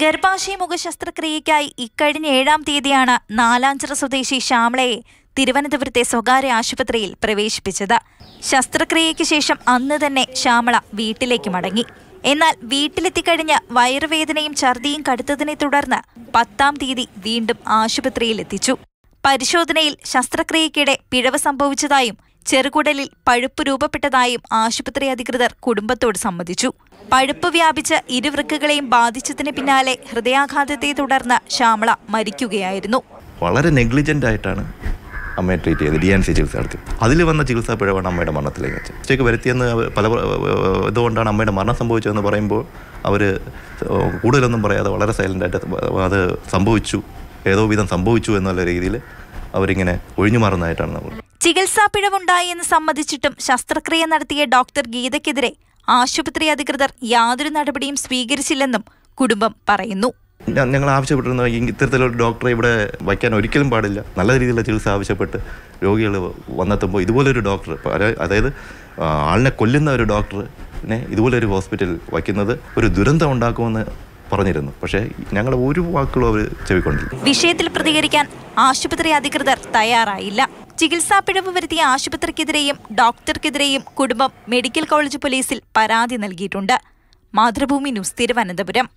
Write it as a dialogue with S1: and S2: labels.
S1: ഗർഭാശയമുഖ ശസ്ത്രക്രിയയ്ക്കായി ഇക്കഴിഞ്ഞ ഏഴാം തീയതിയാണ് നാലാഞ്ചിറ സ്വദേശി ശ്യാമളയെ തിരുവനന്തപുരത്തെ സ്വകാര്യ ആശുപത്രിയിൽ പ്രവേശിപ്പിച്ചത് ശസ്ത്രക്രിയയ്ക്ക് ശേഷം അന്ന് തന്നെ ശ്യാമള വീട്ടിലേക്ക് മടങ്ങി എന്നാൽ വീട്ടിലെത്തിക്കഴിഞ്ഞ് വയറുവേദനയും ഛർദിയും കടുത്തതിനെ തുടർന്ന് പത്താം തീയതി വീണ്ടും ആശുപത്രിയിലെത്തിച്ചു പരിശോധനയിൽ ശസ്ത്രക്രിയയ്ക്കിടെ പിഴവ് സംഭവിച്ചതായും ചെറുകുടലിൽ പഴുപ്പ് രൂപപ്പെട്ടതായും ആശുപത്രി അധികൃതർ കുടുംബത്തോട് സമ്മതിച്ചു പഴുപ്പ് വ്യാപിച്ച ഇരുവൃക്കുകളെയും ബാധിച്ചതിന് പിന്നാലെ ഹൃദയാഘാതത്തെ തുടർന്ന് ശ്യാമള മരിക്കുകയായിരുന്നു
S2: വളരെ നെഗ്ലിജന്റ് ആയിട്ടാണ് അമ്മയെ ട്രീറ്റ് ചെയ്ത് ഡി ആൻ സി ചികിത്സ നടത്തി അതിൽ വന്ന ചികിത്സാ പിഴവാണ് അമ്മയുടെ മരണത്തിലേക്ക് വെച്ചത് ഉച്ചയ്ക്ക് വരുത്തിയെന്ന് പല ഇതുകൊണ്ടാണ് അമ്മയുടെ മരണം സംഭവിച്ചതെന്ന് പറയുമ്പോൾ അവർ കൂടുതലൊന്നും പറയാതെ വളരെ സൈലൻ്റായിട്ട് അത് സംഭവിച്ചു ഏതോ വിധം സംഭവിച്ചു എന്നുള്ള രീതിയിൽ അവരിങ്ങനെ ഒഴിഞ്ഞു മാറുന്നതായിട്ടാണ് നമ്മൾ
S1: ചികിത്സാ എന്ന് സമ്മതിച്ചിട്ടും ശസ്ത്രക്രിയ നടത്തിയ ഡോക്ടർ ഗീതയ്ക്കെതിരെ ആശുപത്രി അധികൃതർ യാതൊരു നടപടിയും സ്വീകരിച്ചില്ലെന്നും കുടുംബം പറയുന്നു
S2: ഞങ്ങൾ ആവശ്യപ്പെട്ടിരുന്ന ഇത്തരത്തിലൊരു ഡോക്ടറെ ഇവിടെ വയ്ക്കാൻ ഒരിക്കലും പാടില്ല നല്ല രീതിയിലുള്ള ചികിത്സ ആവശ്യപ്പെട്ട് രോഗികൾ വന്നെത്തുമ്പോൾ ഇതുപോലൊരു ഡോക്ടർ അതായത് ആളിനെ കൊല്ലുന്ന ഒരു ഡോക്ടറിനെ ഇതുപോലൊരു ഹോസ്പിറ്റലിൽ വയ്ക്കുന്നത് ഒരു ദുരന്തം ഉണ്ടാക്കുമെന്ന് പറഞ്ഞിരുന്നു പക്ഷേ ഞങ്ങൾ ഒരു വാക്കുകളും അവർ ചെവിക്കൊണ്ടില്ല
S1: വിഷയത്തിൽ പ്രതികരിക്കാൻ ആശുപത്രി അധികൃതർ തയ്യാറായില്ല ചികിത്സാ പിഴവ് വരുത്തിയ ആശുപത്രിക്കെതിരെയും ഡോക്ടർക്കെതിരെയും കുടുംബം മെഡിക്കൽ കോളേജ് പോലീസിൽ പരാതി നൽകിയിട്ടുണ്ട് മാതൃഭൂമി ന്യൂസ് തിരുവനന്തപുരം